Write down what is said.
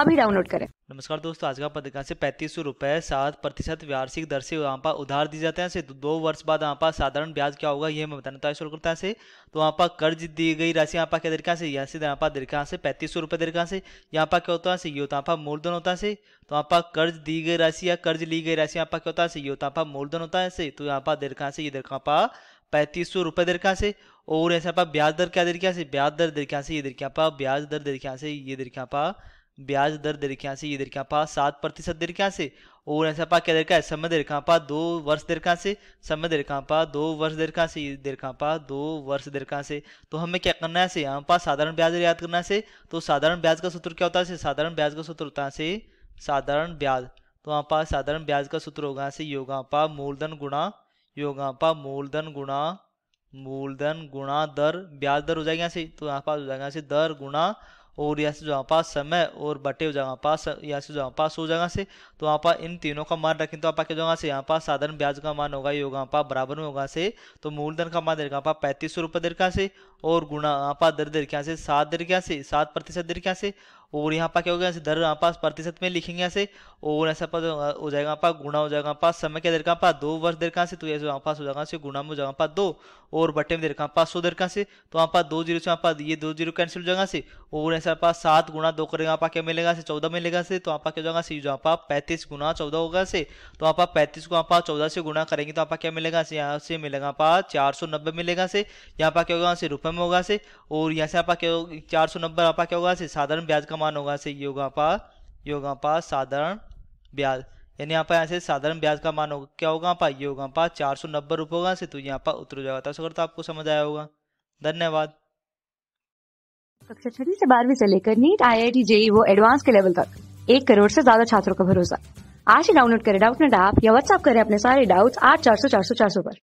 अभी डाउनलोड करें नमस्कार दोस्तों आज का पद से पैंतीस सौ रुपए सात प्रतिशत वार्षिक दर से वहाँ पर उधार दी जाते हैं से दो वर्ष बाद वहाँ पर साधारण ब्याज क्या होगा ये मैं बताना चाहता हूँ करता से तो वहाँ पर कर्ज दी गई राशि यहाँ पर क्या तरीका से यहाँ से यहाँ पर तरीका से पैंतीस सौ रुपये तरीका से यहाँ पर क्या होता है से ये होता है मूलधन होता है तो वहाँ पर कर्ज दी गई राशि या कर्ज ली गई राशि यहाँ पर क्या होता है से ये होता है मूलधन होता है से तो यहाँ पर दरका से ये दरका पा पैंतीस सौ रुपये दरका से और ऐसे पर ब्याज दर क्या दरका से ब्याज दर दरका से ये दरका पा ब्याज दर दरका से ये दरका पा ब्याज दर रखा से ये पा सात प्रतिशत रखा से और ऐसा पा क्या देखा है समय पा दो वर्ष रखा से समय पा दो वर्ष रखा से ये पा दो वर्ष रखा से तो हमें क्या करना है से यहाँ पास साधारण ब्याज याद करना से तो साधारण ब्याज का सूत्र क्या होता है साधारण ब्याज का सूत्र होता है से साधारण ब्याज तो यहाँ पास साधारण ब्याज का सूत्र होगा से योगा पा मूलधन गुणा योगापा मूलधन गुणा मूलधन गुणा दर ब्याज दर हो जाएगा से तो यहाँ पास हो जाएगा से दर गुणा और यहाँ से जहाँ पास समय और बटे जाएगा पास यहाँ से जहाँ पास हो जगह से तो वहाँ पर इन तीनों का मान रखें तो आप क्या जगह से यहाँ पास साधारण ब्याज का मान होगा ये होगा पा बराबर में होगा से तो मूलधन का मान देखा पा पैंतीस सौ रुपये दरका से और गुणा यहाँ पास दर दरख्या से सात दरख्या से सात प्रतिशत दरख्या से और यहाँ पर क्या हो गया दर यहाँ पास प्रतिशत में लिखेंगे ऐसे और ऐसा पास हो जाएगा पास गुणा हो जाएगा पास समय क्या देर कहाँ पास दो वर्ष देर कहाँ से तो ऐसे वहाँ पास हो जाएगा गुणा में हो जाएगा पास दो और बटे में देर कहाँ पास सौ देर कहाँ से तो वहाँ पास दो जीरो से वहाँ पास ये दो जीरो कैंसिल हो जाएगा से और ऐसा पास सात गुणा दो करेगा यहाँ क्या मिलेगा से चौदह मिलेगा से तो वहाँ पास क्या जाएगा से जहाँ पास पैंतीस गुना चौदह होगा से तो वहाँ पास पैंतीस को वहाँ पास चौदह से गुणा करेंगे तो यहाँ पास क्या मिलेगा से यहाँ से मिलेगा पास चार सौ नब्बे मिलेगा से यहाँ पास क्या होगा से रुपये में होगा से और यहाँ से आप पास क्या चार सौ नब्बे आप क्या होगा से साधारण ब्याज का समान होगा से योगापा योगापा साधारण ब्याज यानी यहाँ पर ऐसे साधारण ब्याज का मान होगा क्या होगा पा योगापा चार सौ नब्बे रुपये होगा से तो यहाँ पर उतर जाएगा तो अगर तो आपको समझ आया होगा धन्यवाद कक्षा छठी से बारहवीं से लेकर NEET I I T JEE वो एडवांस के लेवल तक एक करोड़ से ज्यादा छात्रों का भरोसा आज ही डाउनलोड करें डाउट नेट ऐप या व्हाट्सअप करें अपने सारे डाउट्स आठ चार सौ चार सौ चार सौ पर